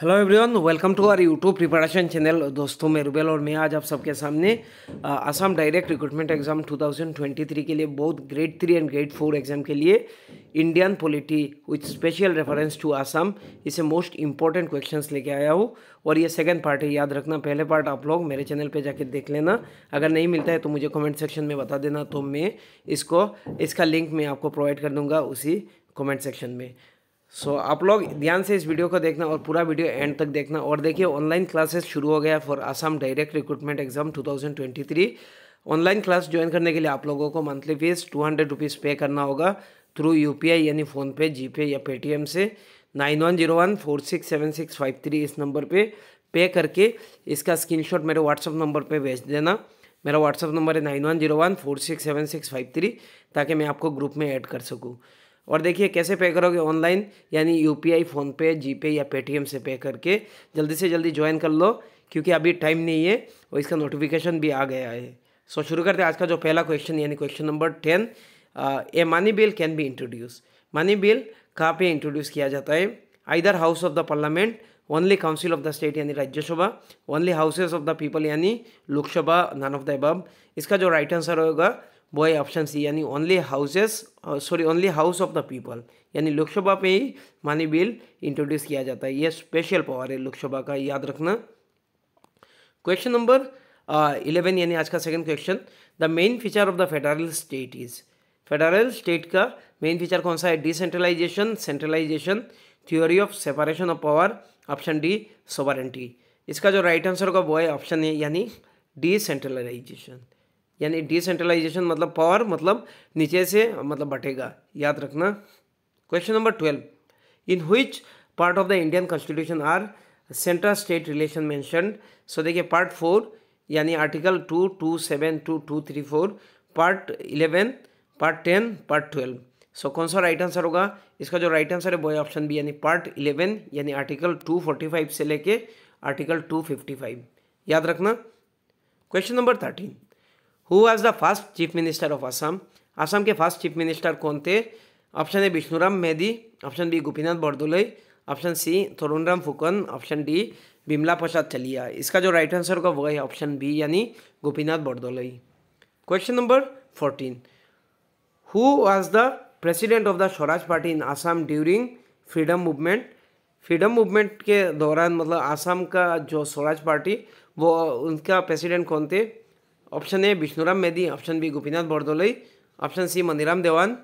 hello everyone welcome to our YouTube preparation channel दोस्तों मैं रुबेल और मैं आज आप सबके सामने असम डायरेक्ट रिक्रूटमेंट एग्जाम 2023 के लिए बहुत grade three and grade four exam के लिए Indian polity with special reference to Assam इसे मोस्ट इंपॉर्टेंट क्वेश्चंस लेके आया हूँ और ये सेकंड पार्ट है याद रखना पहले पार्ट आप लोग मेरे चैनल पे जाके देख लेना अगर नहीं मिलता है तो मुझे कमेंट सेक्शन में बता देना तो मैं इसको इसका लिंक मैं आपको प्रोवाइड कर दूँगा उसी कमेंट सेक्शन में सो so, आप लोग ध्यान से इस वीडियो को देखना और पूरा वीडियो एंड तक देखना और देखिए ऑनलाइन क्लासेस शुरू हो गया for Assam direct recruitment exam 2023 online class join करने के लिए आप लोगों को monthly fees two hundred rupees pay करना होगा थ्रू यू यानी फ़ोनपे जीपे या पेटीएम से nine one zero one four six seven six five three इस नंबर पर पे करके इसका शॉट मेरे व्हाट्सअप नंबर पर भेज देना मेरा व्हाट्सअप नंबर है nine one zero one four six seven six five three ताकि मैं आपको ग्रुप में ऐड कर सकूँ और देखिए कैसे पे करोगे ऑनलाइन यानी U P I PhonePe GPay या पेटीएम से पे करके जल्दी से जल्दी ज्वाइन कर लो क्योंकि अभी टाइम नहीं है और इसका नोटिफिकेशन भी आ गया है सो so, शुरू करते हैं आज का जो पहला क्वेश्चन यानी question number ten a money bill can be introduce money bill कहाँ पे इंट्रोड्यूस किया जाता है either house of the parliament only council of the state यानी Rajya Sabha only houses of the people यानी Lok Sabha none of the above इसका जो right answer होगा बॉय ऑप्शन सी यानी only houses sorry only house of the people यानी लोकसभा पे ही मानी bill introduce किया जाता है ये स्पेशल पावर है लोकसभा का याद रखना क्वेश्चन नंबर इलेवन यानी आज का second question the main feature of the federal state is federal state का मेन फीचर कौन सा है decentralisation centralisation theory of separation of power option D sovereignty इसका जो राइट आंसर होगा वो है ऑप्शन है यानी डिसेंट्रलाइजेशन यानी डिसेंट्रलाइजेशन मतलब पावर मतलब नीचे से मतलब बटेगा याद रखना question number twelve in which part of the Indian constitution are central state relation mention so देखिए पार्ट फोर यानी article two two seven two two three four part eleven part ten part twelve so कौन सा right answer होगा इसका जो right answer है वो option B यानी पार्ट इलेवन यानी आर्टिकल टू फोर्टी फाइव से लेके आर्टिकल टू फिफ्टी फाइव याद रखना question number thirteen who was the first chief minister of Assam Assam के फर्स्ट चीफ मिनिस्टर कौन थे option A Bishnuram Medhi option B Gopinath Bordoloi option C Tarunram Phukan option D Bimala Prasad Chaliha इसका जो राइट आंसर होगा वो है ऑप्शन बी यानी Gopinath Bordoloi question number fourteen who was the president of the Swaraj party in Assam during freedom movement freedom movement के दौरान मतलब आसाम का जो स्वराज पार्टी वो उनका प्रेसिडेंट कौन थे option A Bishnuram Medhi option B Gopinath Bordoloi option C Maniram Dewan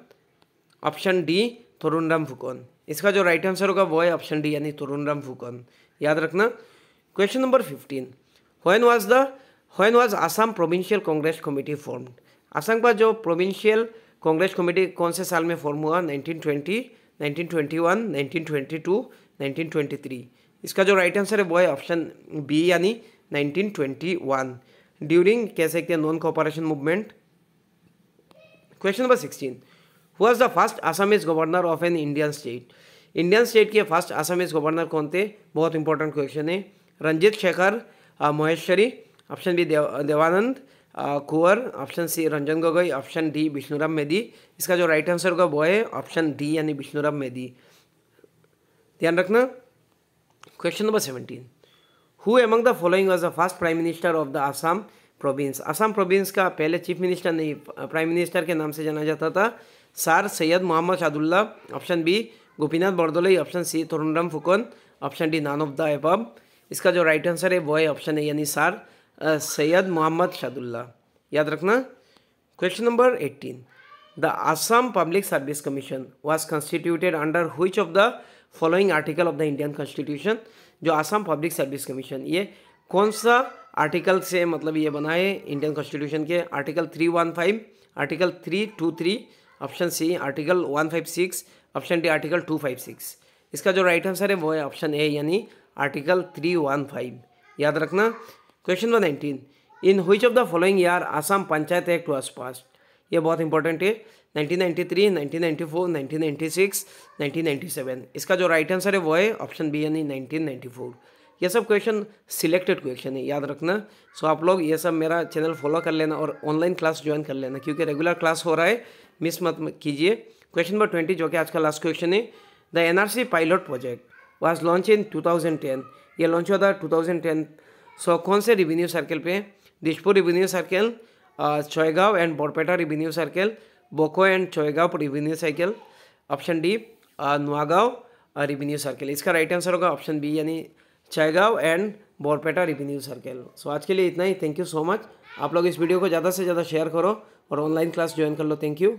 option D Tarun Ram Phukan इसका जो राइट आंसर होगा वो है ऑप्शन डी यानी तरुण राम फुकन याद रखना question number fifteen when was the when was Assam provincial Congress committee form Assam का जो प्रोविंशियल कांग्रेस कमेटी कौन से साल में फॉर्म हुआ टू नाइनटीन ट्वेंटी थ्री इसका जो राइट आंसर है वो है ऑप्शन बी यानी वन ड्यूरिंग कह सकते हैं non cooperation movement question number sixteen who the first Assamese governor of an Indian state Indian state के फर्स्ट आसामीज गवर्नर कौन थे बहुत इंपॉर्टेंट क्वेश्चन है Ranjit Shekhar Maheshwari option B Devanand Konwar option C Ranjan Gogoi option D Bishnuram Medhi इसका जो राइट आंसर होगा वो है ऑप्शन डी यानी विष्णुराम मेदी ध्यान रखना question number seventeen who among the following was a first prime minister of the Assam province Assam province का पहले चीफ मिनिस्टर नहीं प्राइम मिनिस्टर के नाम से जाना जाता था sir Syed Muhammad Saadulla option B Gopinath Bordoloi option C Tarunram Phukan option D none of the above इसका जो राइट आंसर है वो है ऑप्शन है यानी सार सैयद मोहम्मद शादुल्ला याद रखना question number eighteen the Assam public service commission was constituted under which of the following article of the Indian constitution जो आसाम पब्लिक सर्विस कमीशन ये कौन सा आर्टिकल से मतलब ये बनाए इंडियन कॉन्स्टिट्यूशन के article three one five article three two three option C article one five six option D article two five six इसका जो राइट आंसर है वो है ऑप्शन ए यानी आर्टिकल थ्री वन फाइव याद रखना क्वेश्चन नंबर नाइनटीन इन हुई of the following यार Assam panchayat act was passed ये बहुत इंपॉर्टेंट है 1993, 1994, 1996, 1997 इसका जो राइट आंसर है वो है ऑप्शन बी यानी 1994 ये सब क्वेश्चन सिलेक्टेड क्वेश्चन है याद रखना सो आप लोग ये सब मेरा चैनल फॉलो कर लेना और ऑनलाइन क्लास ज्वाइन कर लेना क्योंकि रेगुलर क्लास हो रहा है मिस मत कीजिए क्वेश्चन नंबर ट्वेंटी जो कि आज का लास्ट क्वेश्चन है the NRC pilot project was launch in ten ये लॉन्च हुआ था टेन सो कौन से रिवेन्यू सर्कल पे Dispur revenue circle Chhaygaon and Barpeta revenue circle Boko and Chhaygaon revenue circle option D Nuagaon revenue circle इसका राइट आंसर होगा ऑप्शन बी यानी Chhaygaon and Barpeta revenue circle so आज के लिए इतना ही थैंक यू सो मच आप लोग इस वीडियो को ज़्यादा से ज़्यादा शेयर करो और ऑनलाइन क्लास ज्वाइन कर लो थैंक यू